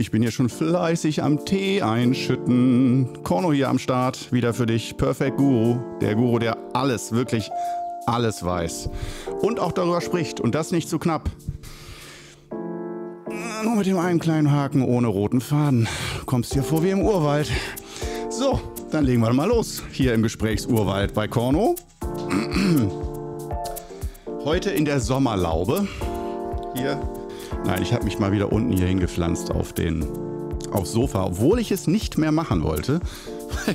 Ich bin hier schon fleißig am Tee einschütten. Korno hier am Start, wieder für dich. Perfect Guru, der Guru, der alles, wirklich alles weiß. Und auch darüber spricht und das nicht zu knapp. Nur mit dem einen kleinen Haken ohne roten Faden. Kommst dir vor wie im Urwald. So, dann legen wir mal los. Hier im Gesprächsurwald bei Korno. Heute in der Sommerlaube. Hier Nein, ich habe mich mal wieder unten hier hingepflanzt auf den aufs Sofa, obwohl ich es nicht mehr machen wollte.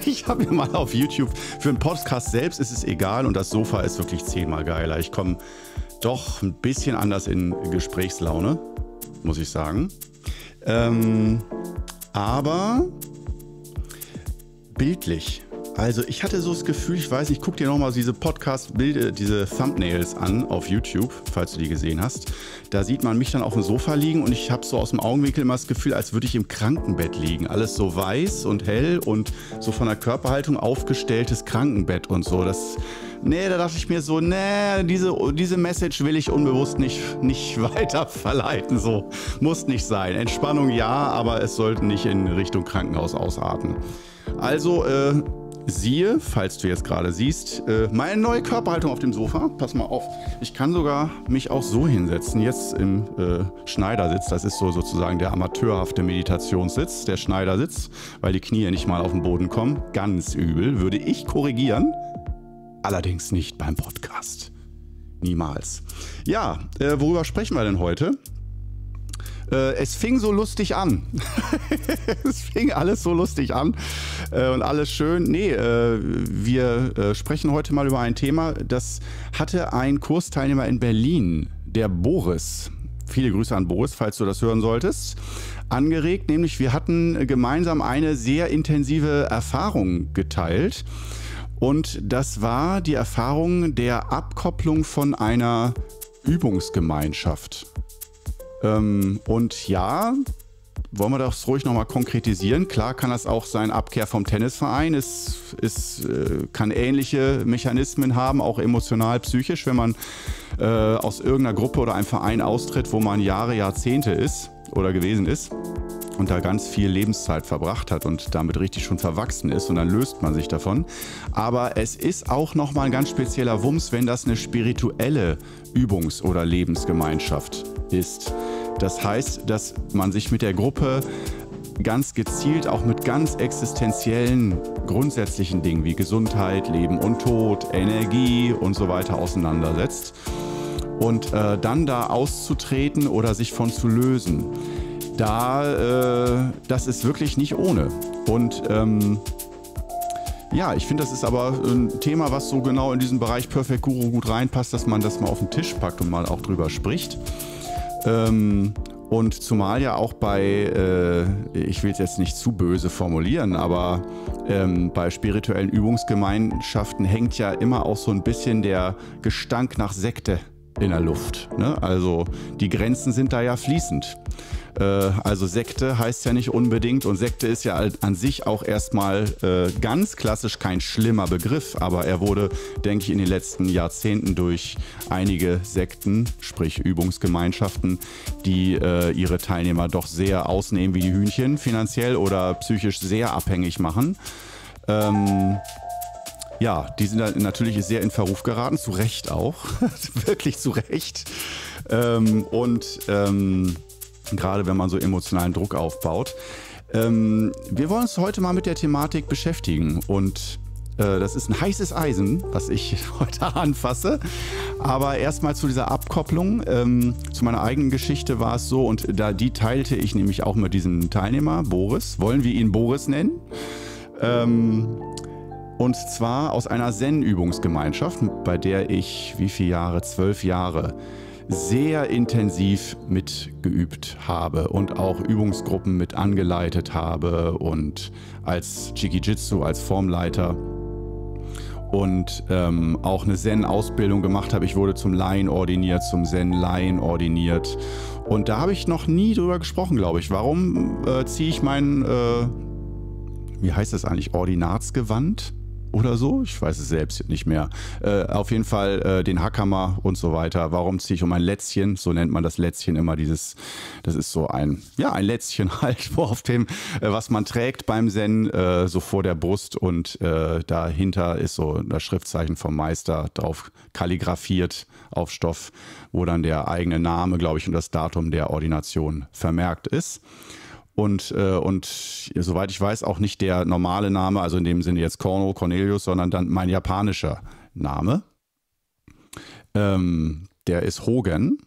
Ich habe mir mal auf YouTube, für einen Podcast selbst ist es egal und das Sofa ist wirklich zehnmal geiler. Ich komme doch ein bisschen anders in Gesprächslaune, muss ich sagen. Ähm, aber bildlich also ich hatte so das Gefühl, ich weiß, ich gucke dir nochmal diese Podcast-Bilder, diese Thumbnails an auf YouTube, falls du die gesehen hast. Da sieht man mich dann auf dem Sofa liegen und ich habe so aus dem Augenwinkel immer das Gefühl, als würde ich im Krankenbett liegen. Alles so weiß und hell und so von der Körperhaltung aufgestelltes Krankenbett und so. Das, nee, da dachte ich mir so, nee, diese, diese Message will ich unbewusst nicht, nicht weiter verleiten. So, muss nicht sein. Entspannung ja, aber es sollte nicht in Richtung Krankenhaus ausarten. Also, äh, siehe, falls du jetzt gerade siehst, äh, meine neue Körperhaltung auf dem Sofa. Pass mal auf. Ich kann sogar mich auch so hinsetzen. Jetzt im äh, Schneidersitz. Das ist so sozusagen der amateurhafte Meditationssitz, der Schneidersitz, weil die Knie nicht mal auf den Boden kommen. Ganz übel. Würde ich korrigieren. Allerdings nicht beim Podcast. Niemals. Ja, äh, worüber sprechen wir denn heute? Äh, es fing so lustig an. es fing alles so lustig an äh, und alles schön. Nee, äh, wir äh, sprechen heute mal über ein Thema, das hatte ein Kursteilnehmer in Berlin, der Boris. Viele Grüße an Boris, falls du das hören solltest. Angeregt, nämlich wir hatten gemeinsam eine sehr intensive Erfahrung geteilt. Und das war die Erfahrung der Abkopplung von einer Übungsgemeinschaft. Ähm, und ja, wollen wir das ruhig nochmal konkretisieren. Klar kann das auch sein, Abkehr vom Tennisverein. Es, es äh, kann ähnliche Mechanismen haben, auch emotional, psychisch, wenn man äh, aus irgendeiner Gruppe oder einem Verein austritt, wo man Jahre, Jahrzehnte ist oder gewesen ist und da ganz viel Lebenszeit verbracht hat und damit richtig schon verwachsen ist und dann löst man sich davon. Aber es ist auch nochmal ein ganz spezieller Wumms, wenn das eine spirituelle Übungs- oder Lebensgemeinschaft ist. Das heißt, dass man sich mit der Gruppe ganz gezielt auch mit ganz existenziellen, grundsätzlichen Dingen wie Gesundheit, Leben und Tod, Energie und so weiter auseinandersetzt. Und äh, dann da auszutreten oder sich von zu lösen, da, äh, das ist wirklich nicht ohne. Und ähm, ja, ich finde, das ist aber ein Thema, was so genau in diesen Bereich Perfect Guru gut reinpasst, dass man das mal auf den Tisch packt und mal auch drüber spricht. Ähm, und zumal ja auch bei, äh, ich will es jetzt nicht zu böse formulieren, aber ähm, bei spirituellen Übungsgemeinschaften hängt ja immer auch so ein bisschen der Gestank nach Sekte in der Luft. Ne? Also die Grenzen sind da ja fließend. Äh, also Sekte heißt ja nicht unbedingt und Sekte ist ja an sich auch erstmal äh, ganz klassisch kein schlimmer Begriff, aber er wurde, denke ich, in den letzten Jahrzehnten durch einige Sekten, sprich Übungsgemeinschaften, die äh, ihre Teilnehmer doch sehr ausnehmen wie die Hühnchen finanziell oder psychisch sehr abhängig machen. Ähm, ja, die sind natürlich sehr in Verruf geraten, zu Recht auch, wirklich zu Recht. Ähm, und ähm, gerade wenn man so emotionalen Druck aufbaut. Ähm, wir wollen uns heute mal mit der Thematik beschäftigen und äh, das ist ein heißes Eisen, was ich heute anfasse. Aber erstmal zu dieser Abkopplung. Ähm, zu meiner eigenen Geschichte war es so, und da die teilte ich nämlich auch mit diesem Teilnehmer, Boris. Wollen wir ihn Boris nennen? Ähm, und zwar aus einer Zen-Übungsgemeinschaft, bei der ich wie viele Jahre, zwölf Jahre, sehr intensiv mitgeübt habe und auch Übungsgruppen mit angeleitet habe und als Chikijitsu, als Formleiter und ähm, auch eine Zen-Ausbildung gemacht habe. Ich wurde zum Laien ordiniert, zum Zen-Laien ordiniert. Und da habe ich noch nie drüber gesprochen, glaube ich. Warum äh, ziehe ich mein, äh, wie heißt das eigentlich, Ordinatsgewand? oder so, ich weiß es selbst nicht mehr. Äh, auf jeden Fall äh, den Hackhammer und so weiter. Warum ziehe ich um ein Lätzchen? So nennt man das Lätzchen immer. Dieses, das ist so ein, ja, ein Lätzchen halt, wo auf dem, äh, was man trägt beim Zen, äh, so vor der Brust und äh, dahinter ist so das Schriftzeichen vom Meister drauf kalligrafiert auf Stoff, wo dann der eigene Name, glaube ich, und das Datum der Ordination vermerkt ist und, äh, und soweit ich weiß auch nicht der normale Name, also in dem Sinne jetzt Corno, Cornelius, sondern dann mein japanischer Name. Ähm, der ist Hogen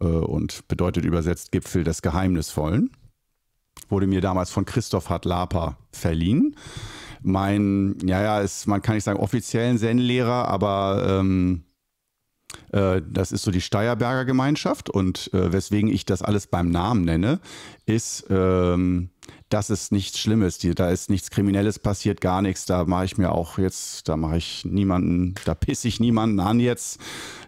äh, und bedeutet übersetzt Gipfel des Geheimnisvollen. Wurde mir damals von Christoph Hadlapa verliehen. Mein, ja, ja, ist, man kann nicht sagen offiziellen Zen-Lehrer, aber ähm, äh, das ist so die Steierberger Gemeinschaft und äh, weswegen ich das alles beim Namen nenne, ist, ähm, dass es nichts Schlimmes, die, da ist nichts Kriminelles passiert, gar nichts, da mache ich mir auch jetzt, da mache ich niemanden, da pisse ich niemanden an jetzt.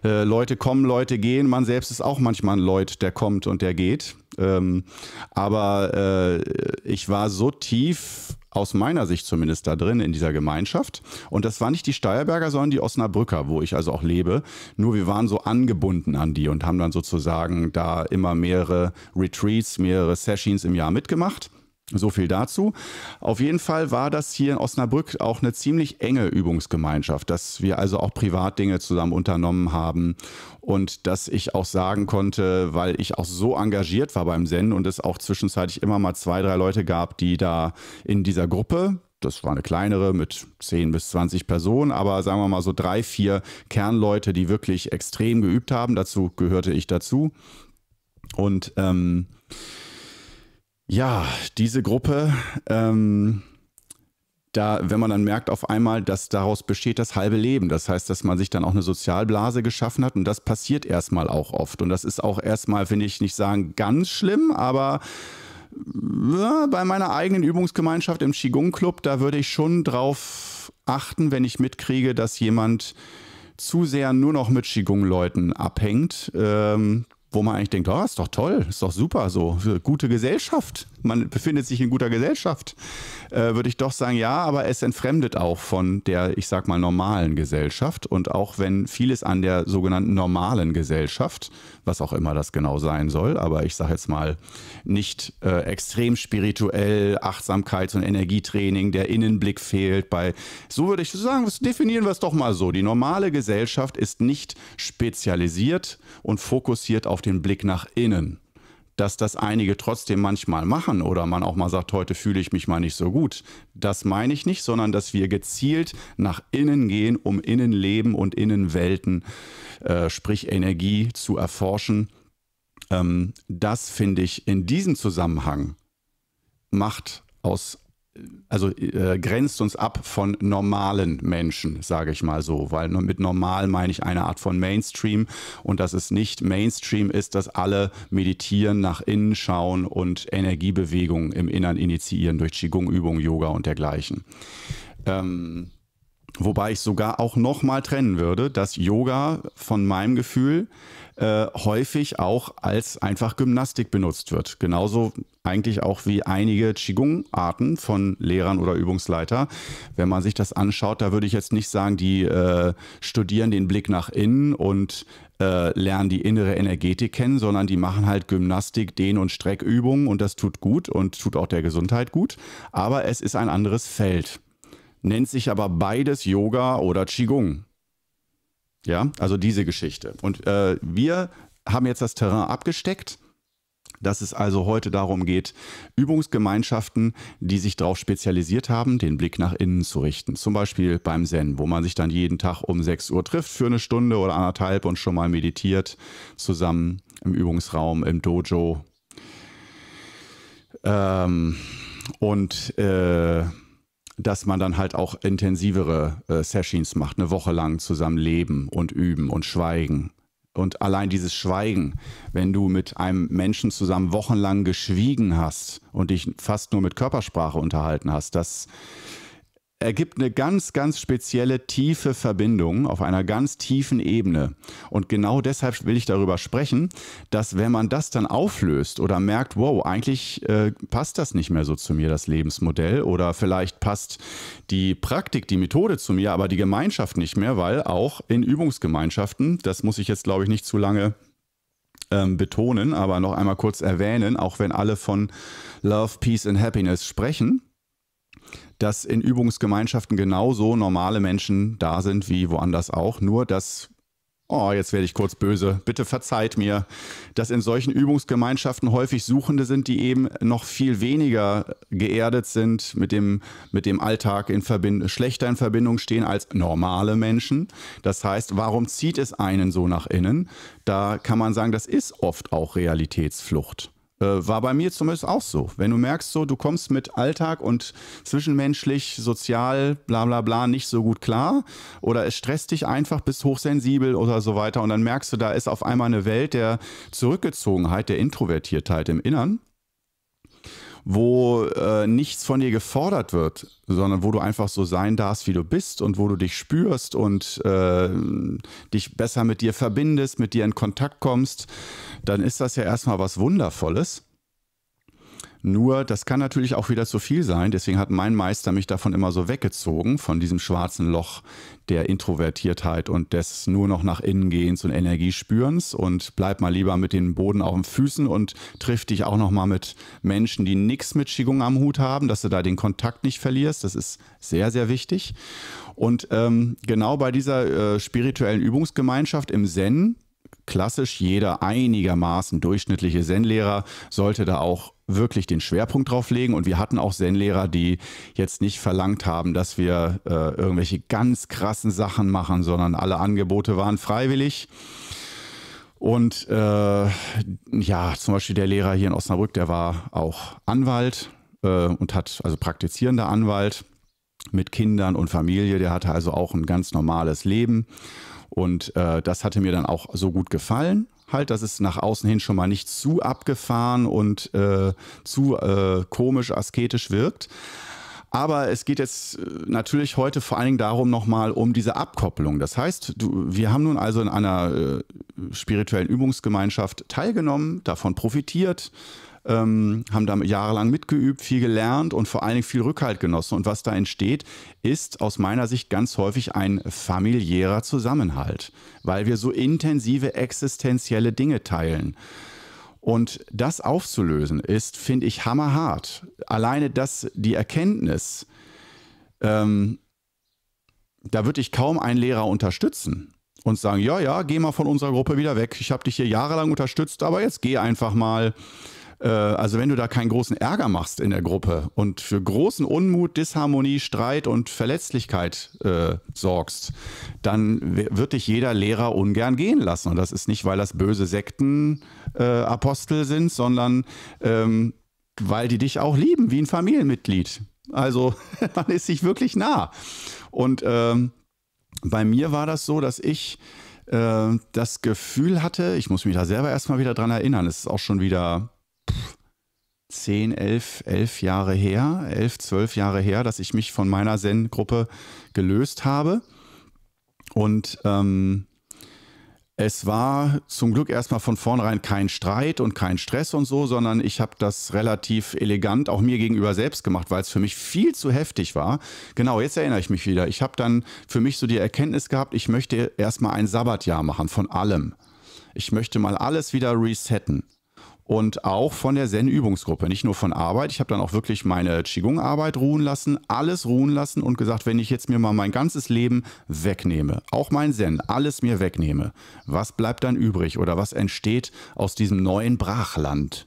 Äh, Leute kommen, Leute gehen, man selbst ist auch manchmal ein Leut, der kommt und der geht. Ähm, aber äh, ich war so tief aus meiner Sicht zumindest da drin in dieser Gemeinschaft. Und das waren nicht die Steierberger, sondern die Osnabrücker, wo ich also auch lebe. Nur wir waren so angebunden an die und haben dann sozusagen da immer mehrere Retreats, mehrere Sessions im Jahr mitgemacht. So viel dazu. Auf jeden Fall war das hier in Osnabrück auch eine ziemlich enge Übungsgemeinschaft, dass wir also auch Privatdinge zusammen unternommen haben und dass ich auch sagen konnte, weil ich auch so engagiert war beim Zen und es auch zwischenzeitlich immer mal zwei, drei Leute gab, die da in dieser Gruppe, das war eine kleinere mit 10 bis 20 Personen, aber sagen wir mal so drei, vier Kernleute, die wirklich extrem geübt haben. Dazu gehörte ich dazu. Und ähm, ja, diese Gruppe, ähm, da, wenn man dann merkt auf einmal, dass daraus besteht das halbe Leben. Das heißt, dass man sich dann auch eine Sozialblase geschaffen hat und das passiert erstmal auch oft. Und das ist auch erstmal, finde ich, nicht sagen ganz schlimm, aber ja, äh, bei meiner eigenen Übungsgemeinschaft im Qigong-Club, da würde ich schon drauf achten, wenn ich mitkriege, dass jemand zu sehr nur noch mit Qigong-Leuten abhängt. Ähm, wo man eigentlich denkt, oh, ist doch toll, ist doch super, so gute Gesellschaft man befindet sich in guter Gesellschaft, äh, würde ich doch sagen, ja, aber es entfremdet auch von der, ich sag mal, normalen Gesellschaft. Und auch wenn vieles an der sogenannten normalen Gesellschaft, was auch immer das genau sein soll, aber ich sage jetzt mal, nicht äh, extrem spirituell, Achtsamkeits- und Energietraining, der Innenblick fehlt bei, so würde ich sagen, definieren wir es doch mal so. Die normale Gesellschaft ist nicht spezialisiert und fokussiert auf den Blick nach innen dass das einige trotzdem manchmal machen oder man auch mal sagt, heute fühle ich mich mal nicht so gut. Das meine ich nicht, sondern dass wir gezielt nach innen gehen, um Innenleben und Innenwelten, äh, sprich Energie zu erforschen. Ähm, das finde ich in diesem Zusammenhang macht aus also äh, grenzt uns ab von normalen Menschen, sage ich mal so, weil mit normal meine ich eine Art von Mainstream und dass es nicht Mainstream ist, dass alle meditieren, nach innen schauen und Energiebewegungen im Innern initiieren durch Qigong-Übungen, Yoga und dergleichen. Ähm, Wobei ich sogar auch nochmal trennen würde, dass Yoga von meinem Gefühl äh, häufig auch als einfach Gymnastik benutzt wird. Genauso eigentlich auch wie einige Qigong-Arten von Lehrern oder Übungsleiter. Wenn man sich das anschaut, da würde ich jetzt nicht sagen, die äh, studieren den Blick nach innen und äh, lernen die innere Energetik kennen, sondern die machen halt Gymnastik, Dehn- und Streckübungen und das tut gut und tut auch der Gesundheit gut. Aber es ist ein anderes Feld nennt sich aber beides Yoga oder Qigong. Ja, also diese Geschichte. Und äh, wir haben jetzt das Terrain abgesteckt, dass es also heute darum geht, Übungsgemeinschaften, die sich darauf spezialisiert haben, den Blick nach innen zu richten. Zum Beispiel beim Zen, wo man sich dann jeden Tag um 6 Uhr trifft für eine Stunde oder anderthalb und schon mal meditiert, zusammen im Übungsraum, im Dojo. Ähm, und äh, dass man dann halt auch intensivere äh, Sessions macht, eine Woche lang zusammen leben und üben und schweigen. Und allein dieses Schweigen, wenn du mit einem Menschen zusammen wochenlang geschwiegen hast und dich fast nur mit Körpersprache unterhalten hast, das ergibt eine ganz, ganz spezielle tiefe Verbindung auf einer ganz tiefen Ebene. Und genau deshalb will ich darüber sprechen, dass wenn man das dann auflöst oder merkt, wow, eigentlich äh, passt das nicht mehr so zu mir, das Lebensmodell, oder vielleicht passt die Praktik, die Methode zu mir, aber die Gemeinschaft nicht mehr, weil auch in Übungsgemeinschaften, das muss ich jetzt, glaube ich, nicht zu lange ähm, betonen, aber noch einmal kurz erwähnen, auch wenn alle von Love, Peace and Happiness sprechen, dass in Übungsgemeinschaften genauso normale Menschen da sind wie woanders auch, nur dass Oh, jetzt werde ich kurz böse. Bitte verzeiht mir, dass in solchen Übungsgemeinschaften häufig Suchende sind, die eben noch viel weniger geerdet sind, mit dem, mit dem Alltag in Verbind schlechter in Verbindung stehen als normale Menschen. Das heißt, warum zieht es einen so nach innen? Da kann man sagen, das ist oft auch Realitätsflucht. Äh, war bei mir zumindest auch so. Wenn du merkst, so, du kommst mit Alltag und zwischenmenschlich, sozial, bla bla bla nicht so gut klar oder es stresst dich einfach, bist hochsensibel oder so weiter und dann merkst du, da ist auf einmal eine Welt der Zurückgezogenheit, der Introvertiertheit im Innern wo äh, nichts von dir gefordert wird, sondern wo du einfach so sein darfst, wie du bist und wo du dich spürst und äh, dich besser mit dir verbindest, mit dir in Kontakt kommst, dann ist das ja erstmal was Wundervolles. Nur, das kann natürlich auch wieder zu viel sein. Deswegen hat mein Meister mich davon immer so weggezogen, von diesem schwarzen Loch der Introvertiertheit und des nur noch nach innen gehens und Energiespürens. Und bleib mal lieber mit den Boden auf den Füßen und triff dich auch nochmal mit Menschen, die nichts mit Qigong am Hut haben, dass du da den Kontakt nicht verlierst. Das ist sehr, sehr wichtig. Und ähm, genau bei dieser äh, spirituellen Übungsgemeinschaft im Zen, klassisch jeder einigermaßen durchschnittliche Zen-Lehrer sollte da auch wirklich den Schwerpunkt drauf legen. Und wir hatten auch Zen-Lehrer, die jetzt nicht verlangt haben, dass wir äh, irgendwelche ganz krassen Sachen machen, sondern alle Angebote waren freiwillig. Und äh, ja, zum Beispiel der Lehrer hier in Osnabrück, der war auch Anwalt äh, und hat, also praktizierender Anwalt mit Kindern und Familie, der hatte also auch ein ganz normales Leben und äh, das hatte mir dann auch so gut gefallen. Halt, dass es nach außen hin schon mal nicht zu abgefahren und äh, zu äh, komisch, asketisch wirkt. Aber es geht jetzt äh, natürlich heute vor allen Dingen darum nochmal um diese Abkopplung. Das heißt, du, wir haben nun also in einer äh, spirituellen Übungsgemeinschaft teilgenommen, davon profitiert, ähm, haben da jahrelang mitgeübt, viel gelernt und vor allen Dingen viel Rückhalt genossen. Und was da entsteht, ist aus meiner Sicht ganz häufig ein familiärer Zusammenhalt, weil wir so intensive existenzielle Dinge teilen. Und das aufzulösen ist, finde ich, hammerhart. Alleine das, die Erkenntnis, ähm, da würde ich kaum einen Lehrer unterstützen und sagen, ja, ja, geh mal von unserer Gruppe wieder weg. Ich habe dich hier jahrelang unterstützt, aber jetzt geh einfach mal. Äh, also wenn du da keinen großen Ärger machst in der Gruppe und für großen Unmut, Disharmonie, Streit und Verletzlichkeit äh, sorgst, dann wird dich jeder Lehrer ungern gehen lassen. Und das ist nicht, weil das böse Sektenapostel äh, sind, sondern ähm, weil die dich auch lieben wie ein Familienmitglied. Also man ist sich wirklich nah. Und ähm, bei mir war das so, dass ich äh, das Gefühl hatte, ich muss mich da selber erstmal wieder dran erinnern, es ist auch schon wieder zehn, elf, elf Jahre her, elf, zwölf Jahre her, dass ich mich von meiner Zen-Gruppe gelöst habe. Und ähm, es war zum Glück erstmal von vornherein kein Streit und kein Stress und so, sondern ich habe das relativ elegant auch mir gegenüber selbst gemacht, weil es für mich viel zu heftig war. Genau, jetzt erinnere ich mich wieder. Ich habe dann für mich so die Erkenntnis gehabt, ich möchte erstmal ein Sabbatjahr machen von allem. Ich möchte mal alles wieder resetten und auch von der Zen-Übungsgruppe, nicht nur von Arbeit. Ich habe dann auch wirklich meine Qigong-Arbeit ruhen lassen, alles ruhen lassen und gesagt, wenn ich jetzt mir mal mein ganzes Leben wegnehme, auch mein Zen, alles mir wegnehme, was bleibt dann übrig oder was entsteht aus diesem neuen Brachland?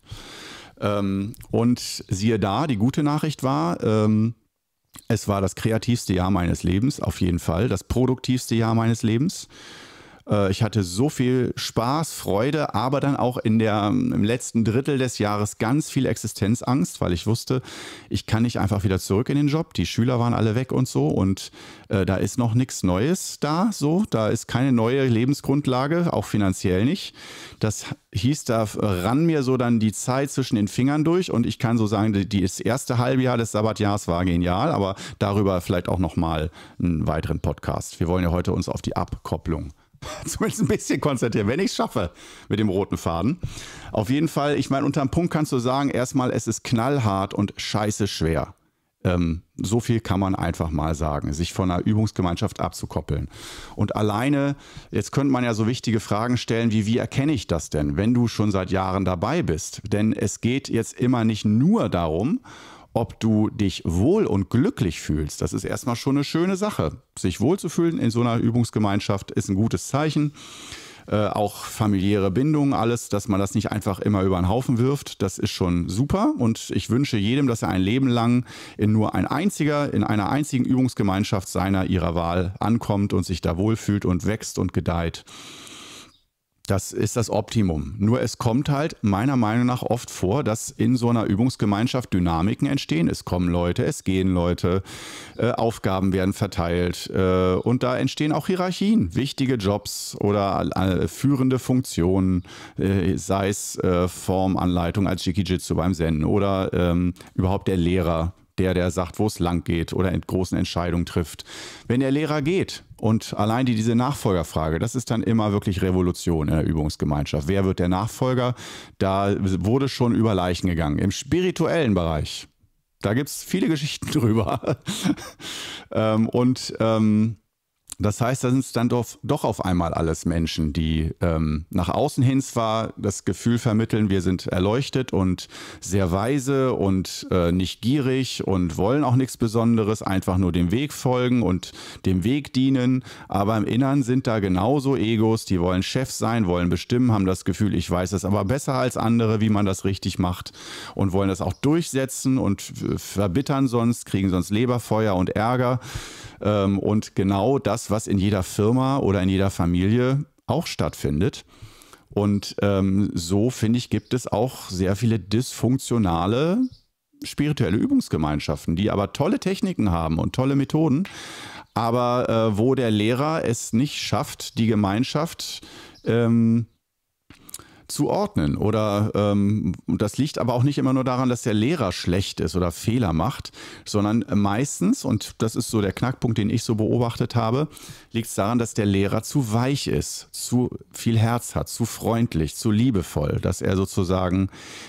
Ähm, und siehe da, die gute Nachricht war, ähm, es war das kreativste Jahr meines Lebens, auf jeden Fall, das produktivste Jahr meines Lebens. Äh, ich hatte so viel Spaß, Freude, aber dann auch in der, im letzten Drittel des Jahres ganz viel Existenzangst, weil ich wusste, ich kann nicht einfach wieder zurück in den Job. Die Schüler waren alle weg und so und äh, da ist noch nichts Neues da, so. Da ist keine neue Lebensgrundlage, auch finanziell nicht. Das hieß, da ran mir so dann die Zeit zwischen den Fingern durch und ich kann so sagen, die, das erste Halbjahr des Sabbatjahres war genial, aber darüber vielleicht auch nochmal einen weiteren Podcast. Wir wollen ja heute uns auf die Abkopplung zumindest ein bisschen konzentrieren, wenn ich es schaffe mit dem roten Faden. Auf jeden Fall, ich meine, unter dem Punkt kannst du sagen, erstmal, es ist knallhart und scheiße schwer. Ähm, so viel kann man einfach mal sagen, sich von einer Übungsgemeinschaft abzukoppeln. Und alleine, jetzt könnte man ja so wichtige Fragen stellen, wie wie erkenne ich das denn, wenn du schon seit Jahren dabei bist? Denn es geht jetzt immer nicht nur darum, ob du dich wohl und glücklich fühlst. Das ist erstmal schon eine schöne Sache. Sich wohlzufühlen in so einer Übungsgemeinschaft ist ein gutes Zeichen. Äh, auch familiäre Bindungen, alles, dass man das nicht einfach immer über den Haufen wirft, das ist schon super. Und ich wünsche jedem, dass er ein Leben lang in nur ein einziger, in einer einzigen Übungsgemeinschaft seiner, ihrer Wahl ankommt und sich da wohlfühlt und wächst und gedeiht. Das ist das Optimum. Nur es kommt halt meiner Meinung nach oft vor, dass in so einer Übungsgemeinschaft Dynamiken entstehen. Es kommen Leute, es gehen Leute, äh, Aufgaben werden verteilt äh, und da entstehen auch Hierarchien, wichtige Jobs oder äh, führende Funktionen, äh, sei es äh, Formanleitung als Jikijitsu beim Senden oder ähm, überhaupt der Lehrer der, der sagt, wo es lang geht oder in großen Entscheidungen trifft. Wenn der Lehrer geht und allein die, diese Nachfolgerfrage, das ist dann immer wirklich Revolution in der Übungsgemeinschaft. Wer wird der Nachfolger? Da wurde schon über Leichen gegangen. Im spirituellen Bereich, da gibt es viele Geschichten drüber. ähm, und ähm, das heißt, da sind es dann doch, doch auf einmal alles Menschen, die ähm, nach außen hin zwar das Gefühl vermitteln, wir sind erleuchtet und sehr weise und äh, nicht gierig und wollen auch nichts Besonderes, einfach nur dem Weg folgen und dem Weg dienen, aber im Innern sind da genauso Egos, die wollen Chef sein, wollen bestimmen, haben das Gefühl, ich weiß es aber besser als andere, wie man das richtig macht und wollen das auch durchsetzen und äh, verbittern sonst, kriegen sonst Leberfeuer und Ärger. Ähm, und genau das, was in jeder Firma oder in jeder Familie auch stattfindet. Und ähm, so, finde ich, gibt es auch sehr viele dysfunktionale spirituelle Übungsgemeinschaften, die aber tolle Techniken haben und tolle Methoden, aber äh, wo der Lehrer es nicht schafft, die Gemeinschaft ähm, zu ordnen. Oder ähm, das liegt aber auch nicht immer nur daran, dass der Lehrer schlecht ist oder Fehler macht, sondern meistens, und das ist so der Knackpunkt, den ich so beobachtet habe, liegt es daran, dass der Lehrer zu weich ist, zu viel Herz hat, zu freundlich, zu liebevoll, dass er sozusagen,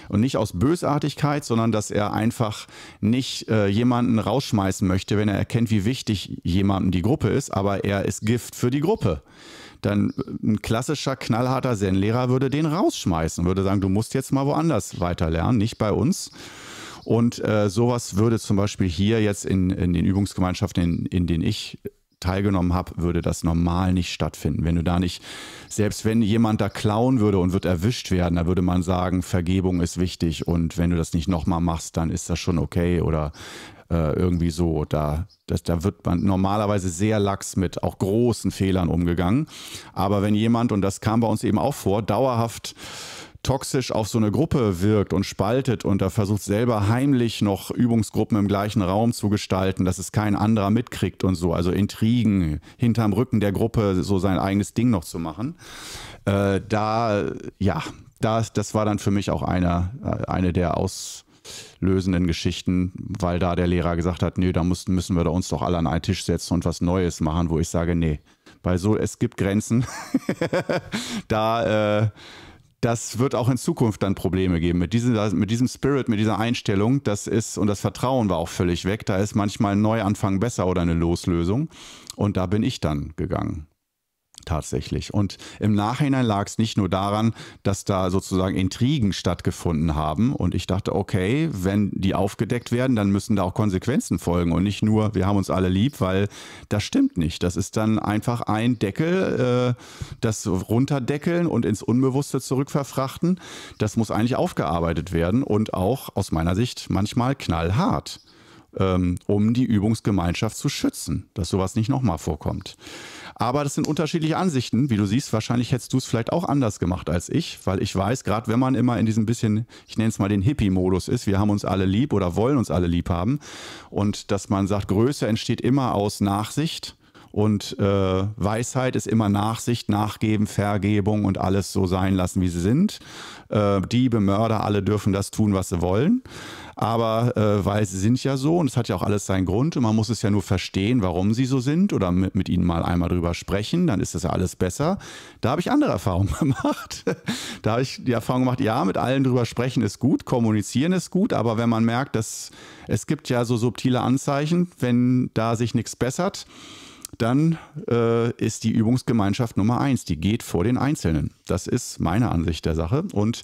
und nicht aus Bösartigkeit, sondern dass er einfach nicht äh, jemanden rausschmeißen möchte, wenn er erkennt, wie wichtig jemandem die Gruppe ist, aber er ist Gift für die Gruppe dann äh, ein klassischer, knallharter Zen-Lehrer würde den rausschmeißen, würde sagen, du musst jetzt mal woanders weiterlernen, nicht bei uns. Und äh, sowas würde zum Beispiel hier jetzt in, in den Übungsgemeinschaften, in, in denen ich teilgenommen habe, würde das normal nicht stattfinden. Wenn du da nicht, selbst wenn jemand da klauen würde und wird erwischt werden, da würde man sagen, Vergebung ist wichtig und wenn du das nicht nochmal machst, dann ist das schon okay oder äh, irgendwie so. Da, das, da wird man normalerweise sehr lax mit auch großen Fehlern umgegangen. Aber wenn jemand, und das kam bei uns eben auch vor, dauerhaft toxisch auf so eine Gruppe wirkt und spaltet und da versucht selber heimlich noch Übungsgruppen im gleichen Raum zu gestalten, dass es kein anderer mitkriegt und so, also Intrigen hinterm Rücken der Gruppe so sein eigenes Ding noch zu machen. Äh, da, ja, das, das war dann für mich auch einer, äh, eine der auslösenden Geschichten, weil da der Lehrer gesagt hat, nee, da müssen, müssen wir uns doch alle an einen Tisch setzen und was Neues machen, wo ich sage, nee, weil so, es gibt Grenzen. da, äh, das wird auch in Zukunft dann Probleme geben. Mit diesem, mit diesem Spirit, mit dieser Einstellung, das ist, und das Vertrauen war auch völlig weg. Da ist manchmal ein Neuanfang besser oder eine Loslösung. Und da bin ich dann gegangen tatsächlich. Und im Nachhinein lag es nicht nur daran, dass da sozusagen Intrigen stattgefunden haben. Und ich dachte, okay, wenn die aufgedeckt werden, dann müssen da auch Konsequenzen folgen und nicht nur, wir haben uns alle lieb, weil das stimmt nicht. Das ist dann einfach ein Deckel, äh, das runterdeckeln und ins Unbewusste zurückverfrachten. Das muss eigentlich aufgearbeitet werden und auch aus meiner Sicht manchmal knallhart ähm, um die Übungsgemeinschaft zu schützen, dass sowas nicht nochmal vorkommt. Aber das sind unterschiedliche Ansichten. Wie du siehst, wahrscheinlich hättest du es vielleicht auch anders gemacht als ich, weil ich weiß, gerade wenn man immer in diesem bisschen, ich nenne es mal den Hippie-Modus ist, wir haben uns alle lieb oder wollen uns alle lieb haben und dass man sagt, Größe entsteht immer aus Nachsicht und äh, Weisheit ist immer Nachsicht, Nachgeben, Vergebung und alles so sein lassen, wie sie sind. Äh, Diebe, Mörder, alle dürfen das tun, was sie wollen. Aber äh, weil sie sind ja so und es hat ja auch alles seinen Grund und man muss es ja nur verstehen, warum sie so sind oder mit, mit ihnen mal einmal drüber sprechen, dann ist das ja alles besser. Da habe ich andere Erfahrungen gemacht. da habe ich die Erfahrung gemacht, ja, mit allen drüber sprechen ist gut, kommunizieren ist gut, aber wenn man merkt, dass es gibt ja so subtile Anzeichen, wenn da sich nichts bessert, dann äh, ist die Übungsgemeinschaft Nummer eins. Die geht vor den Einzelnen. Das ist meine Ansicht der Sache. Und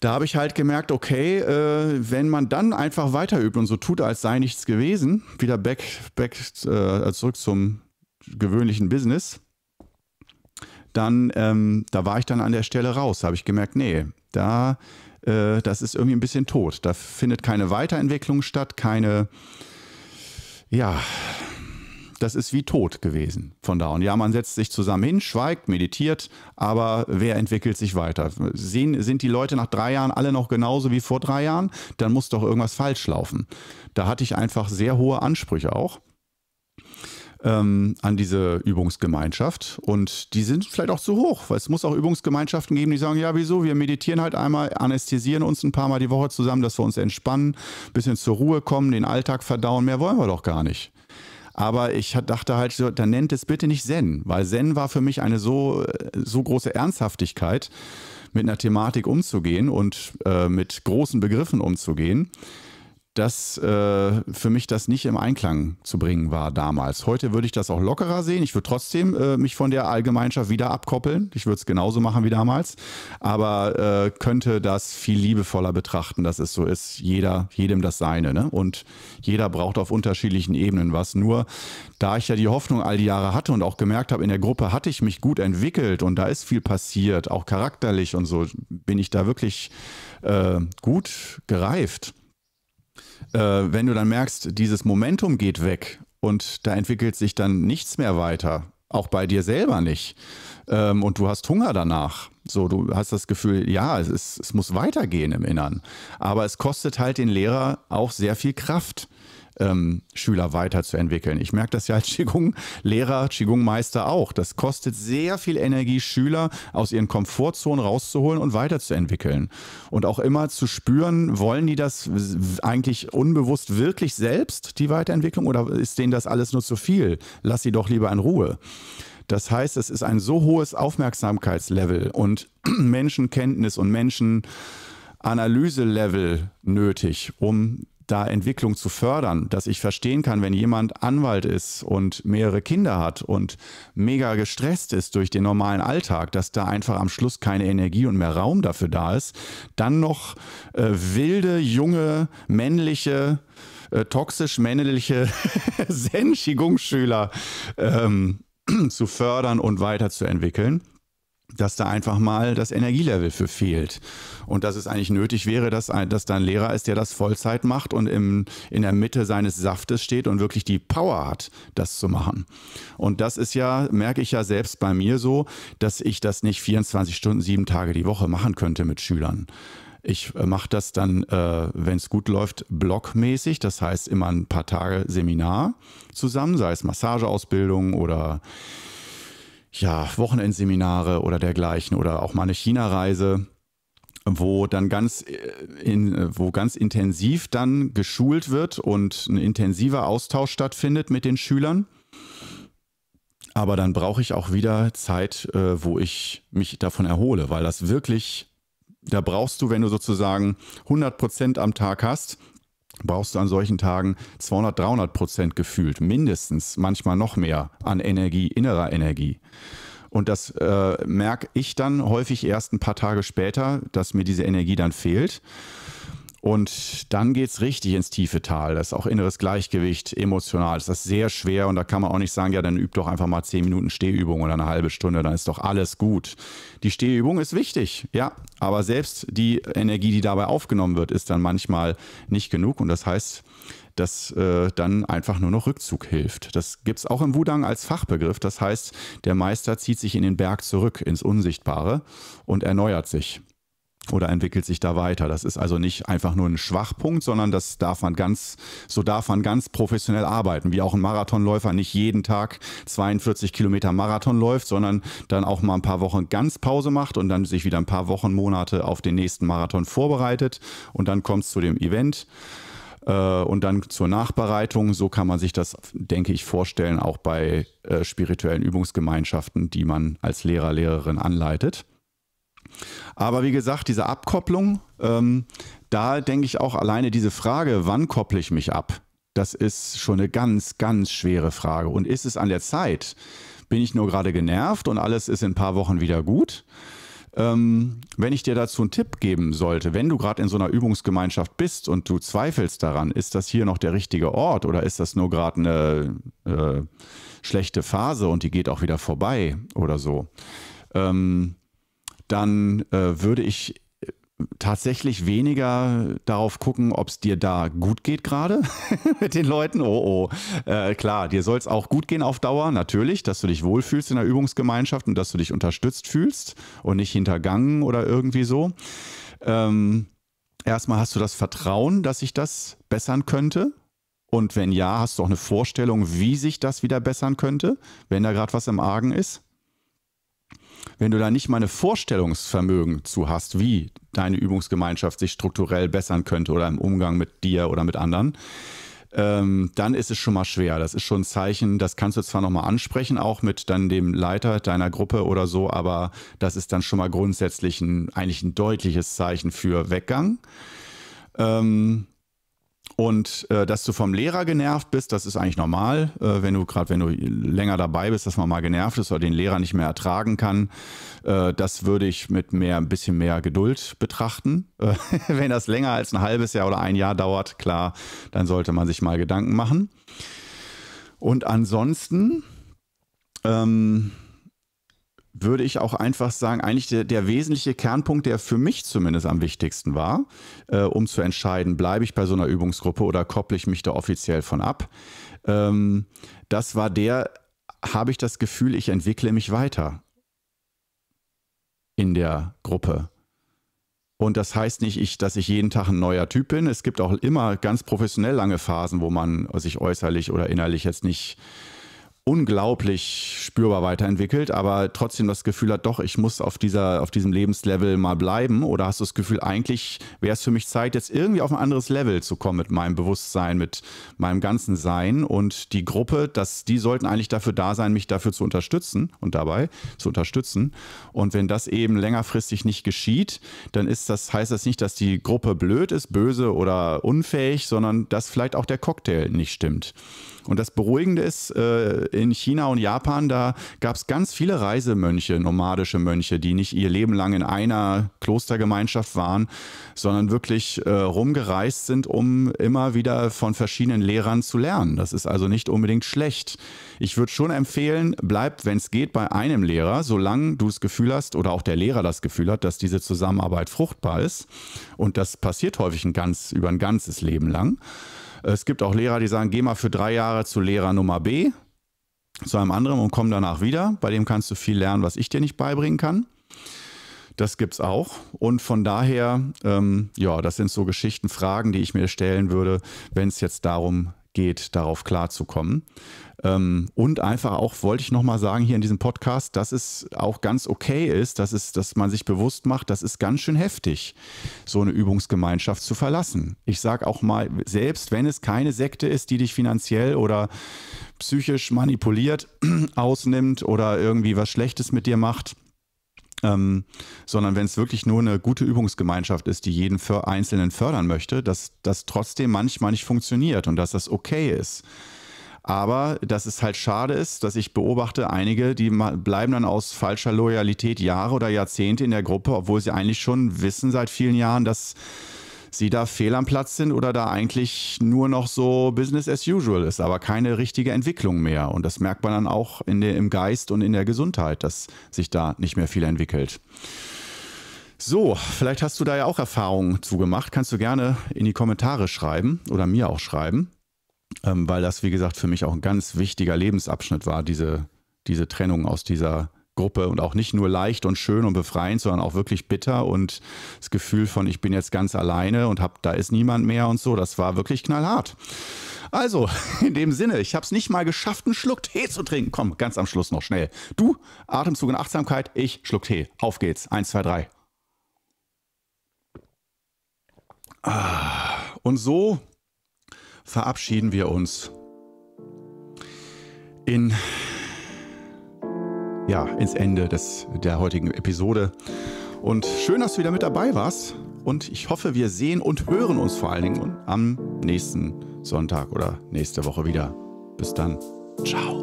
da habe ich halt gemerkt, okay, äh, wenn man dann einfach weiter übt und so tut, als sei nichts gewesen, wieder back, back äh, zurück zum gewöhnlichen Business, dann, ähm, da war ich dann an der Stelle raus. Da habe ich gemerkt, nee, da, äh, das ist irgendwie ein bisschen tot. Da findet keine Weiterentwicklung statt, keine, ja, das ist wie tot gewesen von da. Und ja, man setzt sich zusammen hin, schweigt, meditiert, aber wer entwickelt sich weiter? Sehen, sind die Leute nach drei Jahren alle noch genauso wie vor drei Jahren? Dann muss doch irgendwas falsch laufen. Da hatte ich einfach sehr hohe Ansprüche auch ähm, an diese Übungsgemeinschaft. Und die sind vielleicht auch zu hoch, weil es muss auch Übungsgemeinschaften geben, die sagen, ja, wieso, wir meditieren halt einmal, anästhesieren uns ein paar Mal die Woche zusammen, dass wir uns entspannen, ein bisschen zur Ruhe kommen, den Alltag verdauen, mehr wollen wir doch gar nicht. Aber ich dachte halt, so, dann nennt es bitte nicht Zen, weil Zen war für mich eine so, äh, so große Ernsthaftigkeit, mit einer Thematik umzugehen und äh, mit großen Begriffen umzugehen dass äh, für mich das nicht im Einklang zu bringen war damals. Heute würde ich das auch lockerer sehen. Ich würde trotzdem äh, mich von der Allgemeinschaft wieder abkoppeln. Ich würde es genauso machen wie damals, aber äh, könnte das viel liebevoller betrachten, dass es so ist. Jeder, jedem das Seine. Ne? Und jeder braucht auf unterschiedlichen Ebenen was. Nur da ich ja die Hoffnung all die Jahre hatte und auch gemerkt habe, in der Gruppe hatte ich mich gut entwickelt und da ist viel passiert, auch charakterlich und so, bin ich da wirklich äh, gut gereift. Äh, wenn du dann merkst, dieses Momentum geht weg und da entwickelt sich dann nichts mehr weiter, auch bei dir selber nicht, ähm, und du hast Hunger danach, so du hast das Gefühl, ja, es, ist, es muss weitergehen im Innern, aber es kostet halt den Lehrer auch sehr viel Kraft ähm, Schüler weiterzuentwickeln. Ich merke das ja als Qigong-Lehrer, Qigong-Meister auch. Das kostet sehr viel Energie, Schüler aus ihren Komfortzonen rauszuholen und weiterzuentwickeln. Und auch immer zu spüren, wollen die das eigentlich unbewusst wirklich selbst, die Weiterentwicklung, oder ist denen das alles nur zu viel? Lass sie doch lieber in Ruhe. Das heißt, es ist ein so hohes Aufmerksamkeitslevel und Menschenkenntnis und Menschenanalyselevel nötig, um da Entwicklung zu fördern, dass ich verstehen kann, wenn jemand Anwalt ist und mehrere Kinder hat und mega gestresst ist durch den normalen Alltag, dass da einfach am Schluss keine Energie und mehr Raum dafür da ist, dann noch äh, wilde, junge, männliche, äh, toxisch männliche Senschigungsschüler ähm, zu fördern und weiterzuentwickeln dass da einfach mal das Energielevel für fehlt. Und dass es eigentlich nötig wäre, dass, ein, dass da ein Lehrer ist, der das Vollzeit macht und im, in der Mitte seines Saftes steht und wirklich die Power hat, das zu machen. Und das ist ja, merke ich ja selbst bei mir so, dass ich das nicht 24 Stunden, sieben Tage die Woche machen könnte mit Schülern. Ich äh, mache das dann, äh, wenn es gut läuft, blockmäßig. Das heißt immer ein paar Tage Seminar zusammen, sei es Massageausbildung oder ja, Wochenendseminare oder dergleichen oder auch mal eine China-Reise, wo dann ganz, äh, in, äh, wo ganz intensiv dann geschult wird und ein intensiver Austausch stattfindet mit den Schülern. Aber dann brauche ich auch wieder Zeit, äh, wo ich mich davon erhole, weil das wirklich, da brauchst du, wenn du sozusagen 100 Prozent am Tag hast, brauchst du an solchen Tagen 200, 300 Prozent gefühlt, mindestens, manchmal noch mehr an Energie, innerer Energie. Und das äh, merke ich dann häufig erst ein paar Tage später, dass mir diese Energie dann fehlt. Und dann geht es richtig ins tiefe Tal. Das ist auch inneres Gleichgewicht, emotional. Das ist sehr schwer und da kann man auch nicht sagen, ja, dann übt doch einfach mal zehn Minuten Stehübung oder eine halbe Stunde, dann ist doch alles gut. Die Stehübung ist wichtig, ja, aber selbst die Energie, die dabei aufgenommen wird, ist dann manchmal nicht genug und das heißt, dass äh, dann einfach nur noch Rückzug hilft. Das gibt es auch im Wudang als Fachbegriff. Das heißt, der Meister zieht sich in den Berg zurück, ins Unsichtbare und erneuert sich oder entwickelt sich da weiter. Das ist also nicht einfach nur ein Schwachpunkt, sondern das darf man ganz, so darf man ganz professionell arbeiten, wie auch ein Marathonläufer nicht jeden Tag 42 Kilometer Marathon läuft, sondern dann auch mal ein paar Wochen ganz Pause macht und dann sich wieder ein paar Wochen, Monate auf den nächsten Marathon vorbereitet und dann kommt es zu dem Event äh, und dann zur Nachbereitung. So kann man sich das, denke ich, vorstellen, auch bei äh, spirituellen Übungsgemeinschaften, die man als Lehrer, Lehrerin anleitet. Aber wie gesagt, diese Abkopplung, ähm, da denke ich auch alleine diese Frage, wann kopple ich mich ab? Das ist schon eine ganz, ganz schwere Frage. Und ist es an der Zeit? Bin ich nur gerade genervt und alles ist in ein paar Wochen wieder gut? Ähm, wenn ich dir dazu einen Tipp geben sollte, wenn du gerade in so einer Übungsgemeinschaft bist und du zweifelst daran, ist das hier noch der richtige Ort oder ist das nur gerade eine äh, schlechte Phase und die geht auch wieder vorbei oder so? Ähm, dann äh, würde ich äh, tatsächlich weniger darauf gucken, ob es dir da gut geht gerade mit den Leuten. Oh, oh. Äh, klar, dir soll es auch gut gehen auf Dauer, natürlich, dass du dich wohlfühlst in der Übungsgemeinschaft und dass du dich unterstützt fühlst und nicht hintergangen oder irgendwie so. Ähm, erstmal hast du das Vertrauen, dass sich das bessern könnte. Und wenn ja, hast du auch eine Vorstellung, wie sich das wieder bessern könnte, wenn da gerade was im Argen ist. Wenn du da nicht mal eine Vorstellungsvermögen zu hast, wie deine Übungsgemeinschaft sich strukturell bessern könnte oder im Umgang mit dir oder mit anderen, ähm, dann ist es schon mal schwer. Das ist schon ein Zeichen, das kannst du zwar nochmal ansprechen, auch mit dann dem Leiter deiner Gruppe oder so, aber das ist dann schon mal grundsätzlich ein, eigentlich ein deutliches Zeichen für Weggang. Ähm, und äh, dass du vom Lehrer genervt bist, das ist eigentlich normal, äh, wenn du gerade wenn du länger dabei bist, dass man mal genervt ist oder den Lehrer nicht mehr ertragen kann. Äh, das würde ich mit mehr ein bisschen mehr Geduld betrachten. Äh, wenn das länger als ein halbes Jahr oder ein Jahr dauert, klar, dann sollte man sich mal Gedanken machen. Und ansonsten ähm, würde ich auch einfach sagen, eigentlich der, der, wesentliche Kernpunkt, der für mich zumindest am wichtigsten war, äh, um zu entscheiden, bleibe ich bei so einer Übungsgruppe oder kopple ich mich da offiziell von ab, ähm, das war der, habe ich das Gefühl, ich entwickle mich weiter in der Gruppe. Und das heißt nicht, ich, dass ich jeden Tag ein neuer Typ bin. Es gibt auch immer ganz professionell lange Phasen, wo man sich äußerlich oder innerlich jetzt nicht unglaublich spürbar weiterentwickelt, aber trotzdem das Gefühl hat, doch, ich muss auf, dieser, auf diesem Lebenslevel mal bleiben? Oder hast du das Gefühl, eigentlich wäre es für mich Zeit, jetzt irgendwie auf ein anderes Level zu kommen mit meinem Bewusstsein, mit meinem ganzen Sein und die Gruppe, dass die sollten eigentlich dafür da sein, mich dafür zu unterstützen und dabei zu unterstützen. Und wenn das eben längerfristig nicht geschieht, dann ist das, heißt das nicht, dass die Gruppe blöd ist, böse oder unfähig, sondern dass vielleicht auch der Cocktail nicht stimmt. Und das Beruhigende ist, äh, in China und Japan, da gab es ganz viele Reisemönche, nomadische Mönche, die nicht ihr Leben lang in einer Klostergemeinschaft waren, sondern wirklich äh, rumgereist sind, um immer wieder von verschiedenen Lehrern zu lernen. Das ist also nicht unbedingt schlecht. Ich würde schon empfehlen, bleib, wenn es geht, bei einem Lehrer, solange du das Gefühl hast oder auch der Lehrer das Gefühl hat, dass diese Zusammenarbeit fruchtbar ist. Und das passiert häufig ein ganz, über ein ganzes Leben lang. Es gibt auch Lehrer, die sagen, geh mal für drei Jahre zu Lehrer Nummer B zu einem anderen und komm danach wieder. Bei dem kannst du viel lernen, was ich dir nicht beibringen kann. Das gibt's auch. Und von daher, ähm, ja, das sind so Geschichten, Fragen, die ich mir stellen würde, wenn es jetzt darum geht, darauf klarzukommen. Ähm, und einfach auch wollte ich nochmal sagen hier in diesem Podcast, dass es auch ganz okay ist, dass, es, dass man sich bewusst macht, das ist ganz schön heftig, so eine Übungsgemeinschaft zu verlassen. Ich sage auch mal, selbst wenn es keine Sekte ist, die dich finanziell oder psychisch manipuliert ausnimmt oder irgendwie was Schlechtes mit dir macht, ähm, sondern wenn es wirklich nur eine gute Übungsgemeinschaft ist, die jeden für Einzelnen fördern möchte, dass das trotzdem manchmal nicht funktioniert und dass das okay ist. Aber dass es halt schade ist, dass ich beobachte, einige, die bleiben dann aus falscher Loyalität Jahre oder Jahrzehnte in der Gruppe, obwohl sie eigentlich schon wissen seit vielen Jahren, dass Sie da fehl am Platz sind oder da eigentlich nur noch so Business as usual ist, aber keine richtige Entwicklung mehr. Und das merkt man dann auch in der, im Geist und in der Gesundheit, dass sich da nicht mehr viel entwickelt. So, vielleicht hast du da ja auch Erfahrungen zugemacht. Kannst du gerne in die Kommentare schreiben oder mir auch schreiben, ähm, weil das, wie gesagt, für mich auch ein ganz wichtiger Lebensabschnitt war, diese, diese Trennung aus dieser Gruppe und auch nicht nur leicht und schön und befreiend, sondern auch wirklich bitter und das Gefühl von, ich bin jetzt ganz alleine und hab, da ist niemand mehr und so, das war wirklich knallhart. Also, in dem Sinne, ich habe es nicht mal geschafft, einen Schluck Tee zu trinken. Komm, ganz am Schluss noch schnell. Du, Atemzug und Achtsamkeit, ich, Schluck Tee. Auf geht's. Eins, zwei, drei. Ah, und so verabschieden wir uns in ja, ins Ende des, der heutigen Episode. Und schön, dass du wieder mit dabei warst. Und ich hoffe, wir sehen und hören uns vor allen Dingen am nächsten Sonntag oder nächste Woche wieder. Bis dann. Ciao.